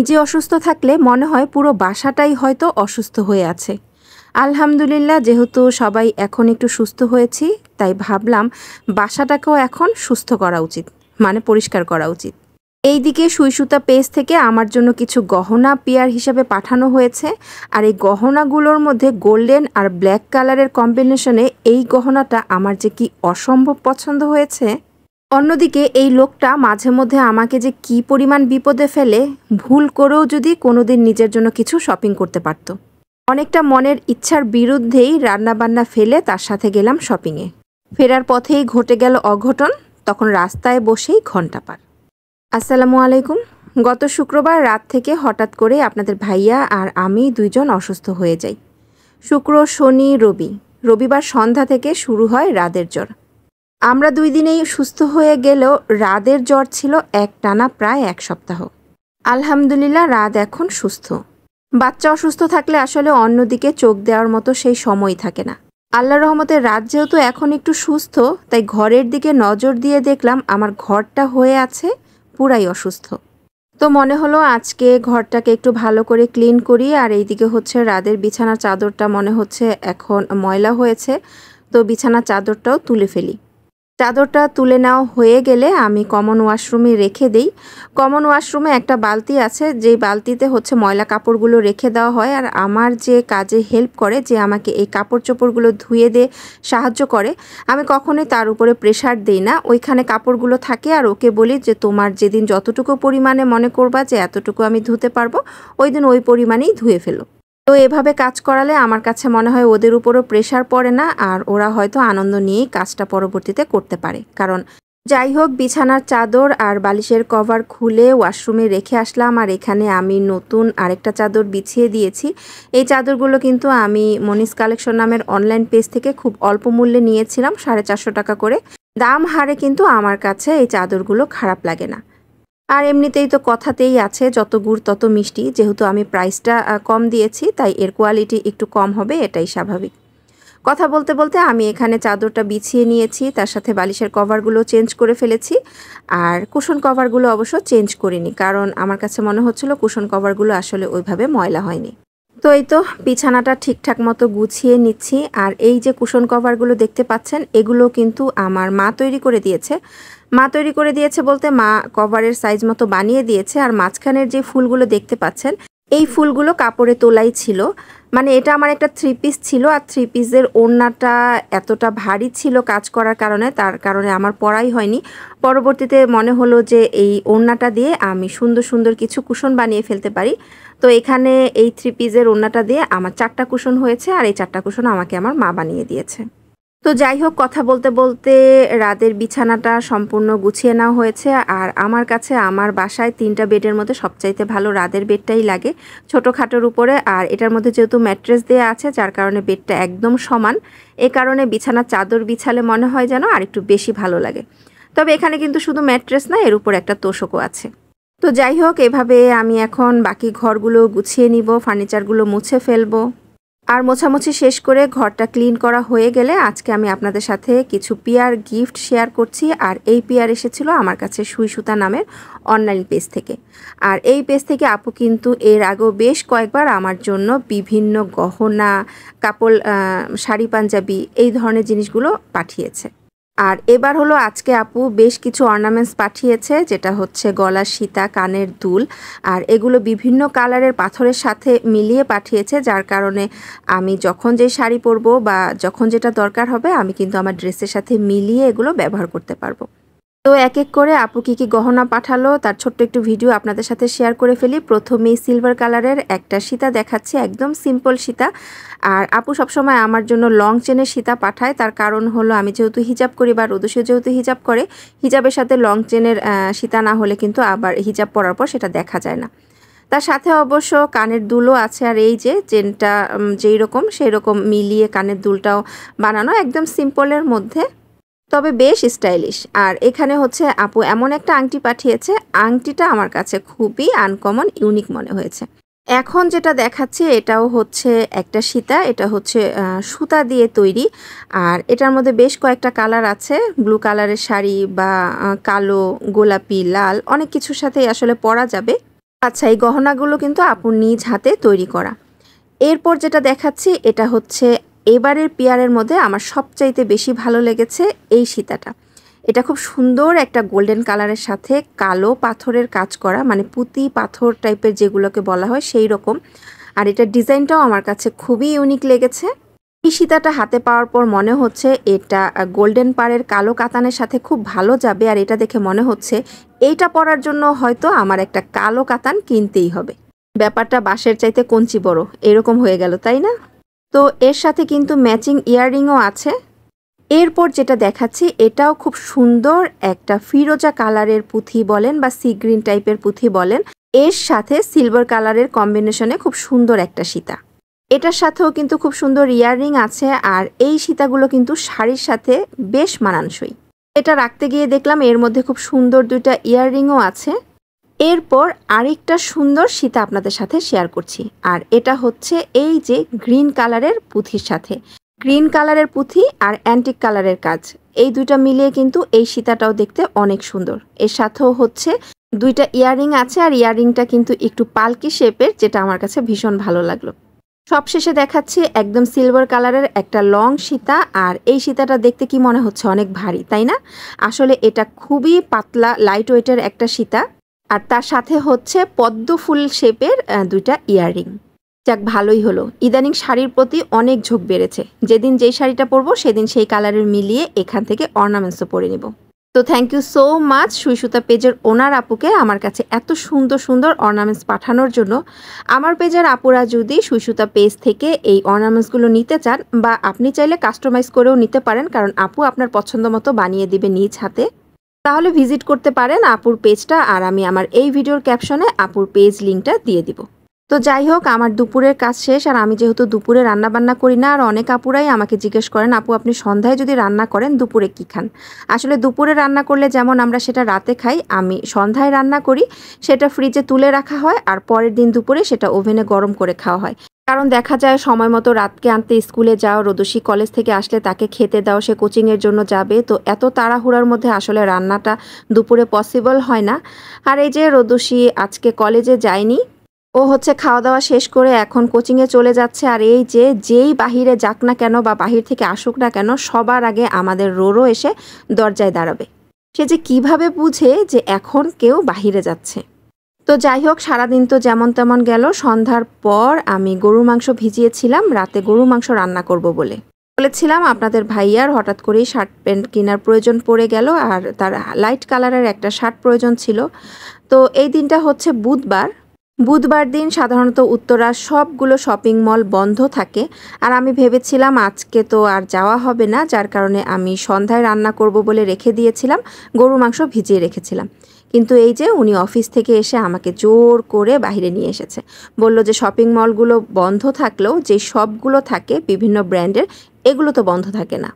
নিজে অসুস্থ থাকলে মনে হয় পুরো বাসাটাই হয়তো অসুস্থ হয়ে আছে আলহামদুলিল্লাহ যেহেতু সবাই এখন একটু সুস্থ হয়েছি তাই ভাবলাম বাসাটাকেও এখন সুস্থ করা উচিত মানে পরিষ্কার করা উচিত এই দিকে সুইসুতা পেজ থেকে আমার জন্য কিছু গহনা পেয়ার হিসাবে পাঠানো হয়েছে আর এই গহনাগুলোর মধ্যে গোল্ডেন আর ব্ল্যাক কালারের কম্বিনেশনে এই গহনাটা আমার যে কি অসম্ভব পছন্দ হয়েছে অন্যদিকে এই লোকটা মাঝে মধ্যে আমাকে যে কি পরিমাণ বিপদে ফেলে ভুল করেও যদি কোনোদিন নিজের জন্য কিছু শপিং করতে পারত অনেকটা মনের ইচ্ছার বিরুদ্ধেই রান্নাবান্না ফেলে তার সাথে গেলাম শপিংয়ে ফেরার পথেই ঘটে গেল অঘটন তখন রাস্তায় বসেই ঘণ্টা পার আসসালামু আলাইকুম গত শুক্রবার রাত থেকে হঠাৎ করে আপনাদের ভাইয়া আর আমি দুইজন অসুস্থ হয়ে যাই শুক্র শনি রবি রবিবার সন্ধ্যা থেকে শুরু হয় রাদের জ্বর আমরা দুই দিনেই সুস্থ হয়ে গেলেও রাদের জ্বর ছিল এক টানা প্রায় এক সপ্তাহ আলহামদুলিল্লাহ রাত এখন সুস্থ বাচ্চা অসুস্থ থাকলে আসলে অন্যদিকে চোখ দেওয়ার মতো সেই সময় থাকে না আল্লাহ রহমতের রাত যেহেতু এখন একটু সুস্থ তাই ঘরের দিকে নজর দিয়ে দেখলাম আমার ঘরটা হয়ে আছে পুরাই অসুস্থ তো মনে হলো আজকে ঘরটাকে একটু ভালো করে ক্লিন করি আর এইদিকে হচ্ছে রাদের বিছানা চাদরটা মনে হচ্ছে এখন ময়লা হয়েছে তো বিছানা চাদরটাও তুলে ফেলি চাদরটা তুলে নেওয়া হয়ে গেলে আমি কমন ওয়াশরুমে রেখে দিই কমন ওয়াশরুমে একটা বালতি আছে যে বালতিতে হচ্ছে ময়লা কাপড়গুলো রেখে দেওয়া হয় আর আমার যে কাজে হেল্প করে যে আমাকে এই কাপড় চোপড়গুলো ধুয়ে দিয়ে সাহায্য করে আমি কখনোই তার উপরে প্রেশার দিই না ওইখানে কাপড়গুলো থাকে আর ওকে বলি যে তোমার যেদিন যতটুকু পরিমাণে মনে করবা যে এতটুকু আমি ধুতে পারবো ওই দিন ওই পরিমাণেই ধুয়ে ফেলো তো এভাবে কাজ করালে আমার কাছে মনে হয় ওদের উপরও প্রেশার পড়ে না আর ওরা হয়তো আনন্দ নিয়েই কাজটা পরবর্তীতে করতে পারে কারণ যাই হোক বিছানার চাদর আর বালিশের কভার খুলে ওয়াশরুমে রেখে আসলাম আর এখানে আমি নতুন আরেকটা চাদর বিছিয়ে দিয়েছি এই চাদরগুলো কিন্তু আমি মনিস কালেকশন নামের অনলাইন পেজ থেকে খুব অল্প মূল্যে নিয়েছিলাম সাড়ে চারশো টাকা করে দাম হারে কিন্তু আমার কাছে এই চাদরগুলো খারাপ লাগে না আর এমনিতেই তো কথাতেই আছে যত গুড় তত মিষ্টি যেহেতু আমি প্রাইসটা কম দিয়েছি তাই এর কোয়ালিটি একটু কম হবে এটাই স্বাভাবিক কথা বলতে বলতে আমি এখানে চাদরটা বিছিয়ে নিয়েছি তার সাথে বালিশের কভারগুলো চেঞ্জ করে ফেলেছি আর কুশন কভারগুলো অবশ্য চেঞ্জ করিনি কারণ আমার কাছে মনে হচ্ছিল কুশন কভারগুলো আসলে ওইভাবে ময়লা হয়নি তো এই তো বিছানাটা ঠিকঠাক মতো গুছিয়ে নিচ্ছি আর এই যে কুশন কভারগুলো দেখতে পাচ্ছেন এগুলো কিন্তু আমার মা তৈরি করে দিয়েছে মা তৈরি করে দিয়েছে বলতে মা কভারের সাইজ মতো বানিয়ে দিয়েছে আর মাঝখানের যে ফুলগুলো দেখতে পাচ্ছেন এই ফুলগুলো কাপড়ে তোলাই ছিল মানে এটা আমার একটা থ্রি পিস ছিল আর থ্রি পিসের ওড়নাটা এতটা ভারী ছিল কাজ করার কারণে তার কারণে আমার পড়াই হয়নি পরবর্তীতে মনে হলো যে এই ওড়নাটা দিয়ে আমি সুন্দর সুন্দর কিছু কুশন বানিয়ে ফেলতে পারি তো এখানে এই থ্রি পিসের ওড়নাটা দিয়ে আমার চারটা কুশন হয়েছে আর এই চারটা কুশন আমাকে আমার মা বানিয়ে দিয়েছে তো যাই হোক কথা বলতে বলতে রাতের বিছানাটা সম্পূর্ণ গুছিয়ে নেওয়া হয়েছে আর আমার কাছে আমার বাসায় তিনটা বেডের মধ্যে সবচাইতে ভালো রাতের বেডটাই লাগে ছোটোখাটোর উপরে আর এটার মধ্যে যেহেতু ম্যাট্রেস দেওয়া আছে যার কারণে বেডটা একদম সমান এ কারণে বিছানার চাদর বিছালে মনে হয় যেন আর একটু বেশি ভালো লাগে তবে এখানে কিন্তু শুধু ম্যাট্রেস না এর উপর একটা তোষকও আছে তো যাই হোক এভাবে আমি এখন বাকি ঘরগুলো গুছিয়ে নিব ফার্নিচারগুলো মুছে ফেলবো আর মোছামুছি শেষ করে ঘরটা ক্লিন করা হয়ে গেলে আজকে আমি আপনাদের সাথে কিছু পিয়ার গিফট শেয়ার করছি আর এই পিয়ার এসেছিল আমার কাছে সুই সুতা নামের অনলাইন পেজ থেকে আর এই পেজ থেকে আপু কিন্তু এর আগেও বেশ কয়েকবার আমার জন্য বিভিন্ন গহনা কাপড় শাড়ি পাঞ্জাবি এই ধরনের জিনিসগুলো পাঠিয়েছে আর এবার হলো আজকে আপু বেশ কিছু অর্নামেন্টস পাঠিয়েছে যেটা হচ্ছে গলা সীতা কানের দুল আর এগুলো বিভিন্ন কালারের পাথরের সাথে মিলিয়ে পাঠিয়েছে যার কারণে আমি যখন যে শাড়ি পরবো বা যখন যেটা দরকার হবে আমি কিন্তু আমার ড্রেসের সাথে মিলিয়ে এগুলো ব্যবহার করতে পারবো তো এক এক করে আপু কি কি গহনা পাঠালো তার ছোট্ট একটু ভিডিও আপনাদের সাথে শেয়ার করে ফেলি প্রথমেই সিলভার কালারের একটা সীতা দেখাচ্ছে একদম সিম্পল সীতা আর আপু সবসময় আমার জন্য লং চেনের সীতা পাঠায় তার কারণ হলো আমি যেহেতু হিজাব করি বা রোদসে যেহেতু হিজাব করে হিজাবের সাথে লং চেনের সীতা না হলে কিন্তু আবার হিজাব পরার পর সেটা দেখা যায় না তার সাথে অবশ্য কানের দুলও আছে আর এই যে চেনটা যেই রকম সেই রকম মিলিয়ে কানের দুলটাও বানানো একদম সিম্পলের মধ্যে তবে বেশ স্টাইলিশ আর এখানে হচ্ছে আপু এমন একটা আংটি পাঠিয়েছে আংটিটা আমার কাছে খুবই আনকমন ইউনিক মনে হয়েছে এখন যেটা দেখাচ্ছি এটাও হচ্ছে একটা সীতা এটা হচ্ছে সুতা দিয়ে তৈরি আর এটার মধ্যে বেশ কয়েকটা কালার আছে ব্লু কালারের শাড়ি বা কালো গোলাপি লাল অনেক কিছুর সাথেই আসলে পরা যাবে আচ্ছা এই গহনাগুলো কিন্তু আপু নিজ হাতে তৈরি করা এরপর যেটা দেখাচ্ছি এটা হচ্ছে এবারের পেয়ারের মধ্যে আমার সবচাইতে বেশি ভালো লেগেছে এই সীতাটা এটা খুব সুন্দর একটা গোল্ডেন কালারের সাথে কালো পাথরের কাজ করা মানে পুঁতি পাথর টাইপের যেগুলোকে বলা হয় সেই রকম আর এটার ডিজাইনটাও আমার কাছে খুবই ইউনিক লেগেছে এই সীতাটা হাতে পাওয়ার পর মনে হচ্ছে এটা গোল্ডেন পাড়ের কালো কাতানের সাথে খুব ভালো যাবে আর এটা দেখে মনে হচ্ছে এইটা পরার জন্য হয়তো আমার একটা কালো কাতান কিনতেই হবে ব্যাপারটা বাঁশের চাইতে কঞ্চি বড় এরকম হয়ে গেল তাই না তো এর সাথে কিন্তু ম্যাচিং ইয়াররিংও আছে এরপর যেটা দেখাচ্ছি এটাও খুব সুন্দর একটা ফিরোজা কালারের পুঁথি বলেন বা সি গ্রিন টাইপের পুঁথি বলেন এর সাথে সিলভার কালারের কম্বিনেশনে খুব সুন্দর একটা সীতা এটার সাথেও কিন্তু খুব সুন্দর ইয়াররিং আছে আর এই সীতাগুলো কিন্তু শাড়ির সাথে বেশ মানানসই এটা রাখতে গিয়ে দেখলাম এর মধ্যে খুব সুন্দর দুইটা ইয়াররিংও আছে এরপর আরেকটা সুন্দর সীতা আপনাদের সাথে শেয়ার করছি আর এটা হচ্ছে এই যে গ্রিন কালারের পুঁথির সাথে গ্রিন কালারের পুঁথি আর অ্যান্টিক কালারের কাজ এই দুইটা মিলিয়ে কিন্তু এই সীতাটাও দেখতে অনেক সুন্দর এর সাথেও হচ্ছে দুইটা ইয়াররিং আছে আর ইয়াররিংটা কিন্তু একটু পালকি শেপের যেটা আমার কাছে ভীষণ ভালো লাগলো সবশেষে দেখাচ্ছি একদম সিলভার কালারের একটা লং সীতা আর এই সীতাটা দেখতে কি মনে হচ্ছে অনেক ভারী তাই না আসলে এটা খুবই পাতলা লাইট ওয়েটের একটা সীতা আর তার সাথে হচ্ছে পদ্ম ফুল শেপের দুইটা ইয়াররিং যাক ভালোই হলো ইদানিং শাড়ির প্রতি অনেক ঝোঁক বেড়েছে যেদিন যেই শাড়িটা পরবো সেদিন সেই কালারের মিলিয়ে এখান থেকে অর্নামেন্টসও পরে নিব তো thank you so much Suisuta পেজের ওনার আপুকে আমার কাছে এত সুন্দর সুন্দর অর্নামেন্টস পাঠানোর জন্য আমার পেজের আপুরা যদি সুইসুতা পেজ থেকে এই অর্নামেন্টসগুলো নিতে চান বা আপনি চাইলে কাস্টমাইজ করেও নিতে পারেন কারণ আপু আপনার পছন্দ মতো বানিয়ে দিবে নিজ হাতে তাহলে ভিজিট করতে পারেন আপুর পেজটা আর আমি আমার এই ভিডিওর ক্যাপশনে আপুর পেজ লিঙ্কটা দিয়ে দিব তো যাই হোক আমার দুপুরের কাজ শেষ আর আমি যেহেতু দুপুরে রান্না বান্না করি না আর অনেক আপুরাই আমাকে জিজ্ঞেস করেন আপু আপনি সন্ধ্যায় যদি রান্না করেন দুপুরে কি খান আসলে দুপুরে রান্না করলে যেমন আমরা সেটা রাতে খাই আমি সন্ধ্যায় রান্না করি সেটা ফ্রিজে তুলে রাখা হয় আর পরের দিন দুপুরে সেটা ওভেনে গরম করে খাওয়া হয় কারণ দেখা যায় সময় মতো রাতকে আনতে স্কুলে যাও রোদসী কলেজ থেকে আসলে তাকে খেতে দাও সে কোচিংয়ের জন্য যাবে তো এত তাড়াহুড়ার মধ্যে আসলে রান্নাটা দুপুরে পসিবল হয় না আর এই যে রোদসী আজকে কলেজে যায়নি ও হচ্ছে খাওয়া দাওয়া শেষ করে এখন কোচিংয়ে চলে যাচ্ছে আর এই যে যেই বাহিরে যাক না কেন বা বাহির থেকে আসুক না কেন সবার আগে আমাদের রোরো এসে দরজায় দাঁড়াবে সে যে কিভাবে বুঝে যে এখন কেউ বাহিরে যাচ্ছে তো যাই হোক সারাদিন তো যেমন তেমন গেল সন্ধ্যার পর আমি গরু মাংস ভিজিয়েছিলাম রাতে গরু মাংস রান্না করব বলে বলেছিলাম আপনাদের ভাইয়ার হঠাৎ করেই শার্ট প্যান্ট কেনার প্রয়োজন পড়ে গেল আর তার লাইট কালারের একটা শার্ট প্রয়োজন ছিল তো এই দিনটা হচ্ছে বুধবার বুধবার দিন সাধারণত উত্তরার সবগুলো শপিং মল বন্ধ থাকে আর আমি ভেবেছিলাম আজকে তো আর যাওয়া হবে না যার কারণে আমি সন্ধ্যায় রান্না করব বলে রেখে দিয়েছিলাম গরু মাংস ভিজিয়ে রেখেছিলাম কিন্তু এই যে উনি অফিস থেকে এসে আমাকে জোর করে বাহিরে নিয়ে এসেছে বলল যে শপিং মলগুলো বন্ধ থাকলেও যে সবগুলো থাকে বিভিন্ন ব্র্যান্ডের এগুলো তো বন্ধ থাকে না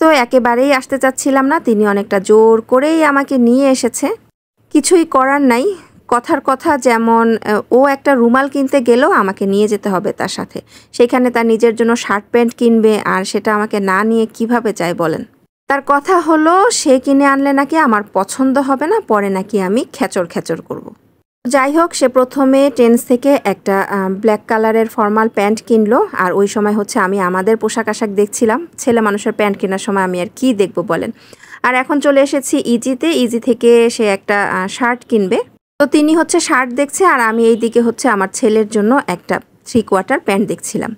তো একেবারেই আসতে চাচ্ছিলাম না তিনি অনেকটা জোর করেই আমাকে নিয়ে এসেছে কিছুই করার নাই কথার কথা যেমন ও একটা রুমাল কিনতে গেলেও আমাকে নিয়ে যেতে হবে তার সাথে সেখানে তার নিজের জন্য শার্ট প্যান্ট কিনবে আর সেটা আমাকে না নিয়ে কিভাবে চায় বলেন তার কথা হলো সে কিনে আনলে নাকি আমার পছন্দ হবে না পরে নাকি আমি খেচর খেচর করব। যাই হোক সে প্রথমে টেন্স থেকে একটা ব্ল্যাক কালারের ফর্মাল প্যান্ট কিনলো আর ওই সময় হচ্ছে আমি আমাদের পোশাক আশাক দেখছিলাম ছেলে মানুষের প্যান্ট কেনার সময় আমি আর কি দেখব বলেন আর এখন চলে এসেছি ইজিতে ইজি থেকে সে একটা শার্ট কিনবে তো তিনি হচ্ছে শার্ট দেখছে আর আমি এই দিকে হচ্ছে আমার ছেলের জন্য একটা থ্রি কোয়ার্টার প্যান্ট দেখছিলাম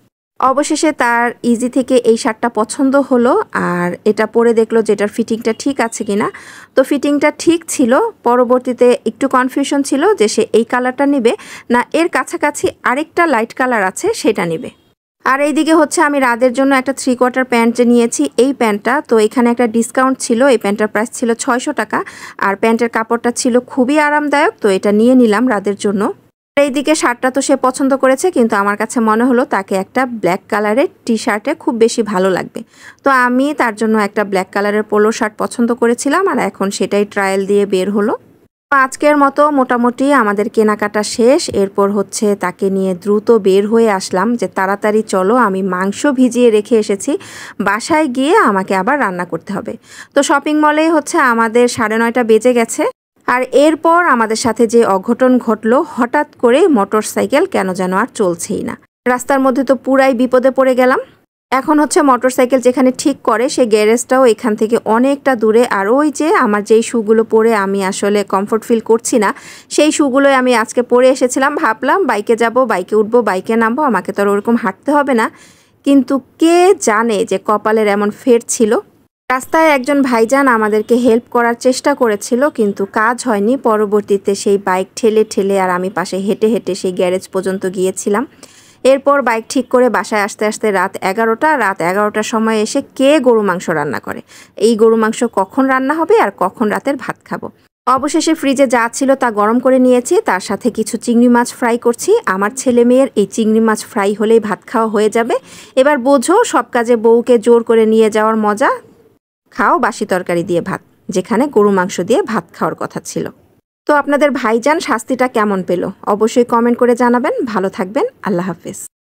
অবশেষে তার ইজি থেকে এই শার্টটা পছন্দ হলো আর এটা পরে দেখলো যে এটার ফিটিংটা ঠিক আছে কিনা তো ফিটিংটা ঠিক ছিল পরবর্তীতে একটু কনফিউশন ছিল যে সে এই কালারটা নেবে না এর কাছাকাছি আরেকটা লাইট কালার আছে সেটা নেবে আর এইদিকে হচ্ছে আমি রাদের জন্য একটা থ্রি কোয়ার্টার প্যান্ট যে নিয়েছি এই প্যান্টটা তো এখানে একটা ডিসকাউন্ট ছিল এই প্যান্টটার প্রাইস ছিল ছয়শো টাকা আর প্যান্টের কাপড়টা ছিল খুবই আরামদায়ক তো এটা নিয়ে নিলাম রাদের জন্য এইদিকে শার্টটা তো সে পছন্দ করেছে কিন্তু আমার কাছে মনে হলো তাকে একটা ব্ল্যাক কালারের টি শার্টে খুব বেশি ভালো লাগবে তো আমি তার জন্য একটা ব্ল্যাক কালারের পোলো শার্ট পছন্দ করেছিলাম আর এখন সেটাই ট্রায়াল দিয়ে বের হলো আজকের মতো মোটামুটি আমাদের কেনাকাটা শেষ এরপর হচ্ছে তাকে নিয়ে দ্রুত বের হয়ে আসলাম যে তাড়াতাড়ি চলো আমি মাংস ভিজিয়ে রেখে এসেছি বাসায় গিয়ে আমাকে আবার রান্না করতে হবে তো শপিং মলেই হচ্ছে আমাদের সাড়ে নয়টা বেজে গেছে আর এরপর আমাদের সাথে যে অঘটন ঘটল হঠাৎ করে মোটর সাইকেল কেন যেন আর চলছেই না রাস্তার মধ্যে তো পুরাই বিপদে পড়ে গেলাম এখন হচ্ছে মোটর সাইকেল যেখানে ঠিক করে সে গ্যারেজটাও এখান থেকে অনেকটা দূরে আর ওই যে আমার যেই শুগুলো পরে আমি আসলে কমফোর্ট ফিল করছি না সেই শুগুলোই আমি আজকে পরে এসেছিলাম ভাবলাম বাইকে যাব বাইকে উঠবো বাইকে নামবো আমাকে তো আর ওরকম হাঁটতে হবে না কিন্তু কে জানে যে কপালের এমন ফের ছিল রাস্তায় একজন ভাইজান আমাদেরকে হেল্প করার চেষ্টা করেছিল কিন্তু কাজ হয়নি পরবর্তীতে সেই বাইক ঠেলে ঠেলে আর আমি পাশে হেঁটে হেঁটে সেই গ্যারেজ পর্যন্ত গিয়েছিলাম এরপর বাইক ঠিক করে বাসায় আসতে আসতে রাত এগারোটা রাত এগারোটার সময় এসে কে গরু মাংস রান্না করে এই গরু মাংস কখন রান্না হবে আর কখন রাতের ভাত খাবো অবশেষে ফ্রিজে যা ছিল তা গরম করে নিয়েছি তার সাথে কিছু চিংড়ি মাছ ফ্রাই করছি আমার ছেলে মেয়ের এই চিংড়ি মাছ ফ্রাই হলেই ভাত খাওয়া হয়ে যাবে এবার বোঝো সব কাজে বউকে জোর করে নিয়ে যাওয়ার মজা খাও বাসি তরকারি দিয়ে ভাত যেখানে গরু মাংস দিয়ে ভাত খাওয়ার কথা ছিল তো আপনাদের ভাইজান শাস্তিটা কেমন পেল অবশ্যই কমেন্ট করে জানাবেন ভালো থাকবেন আল্লাহ হাফেজ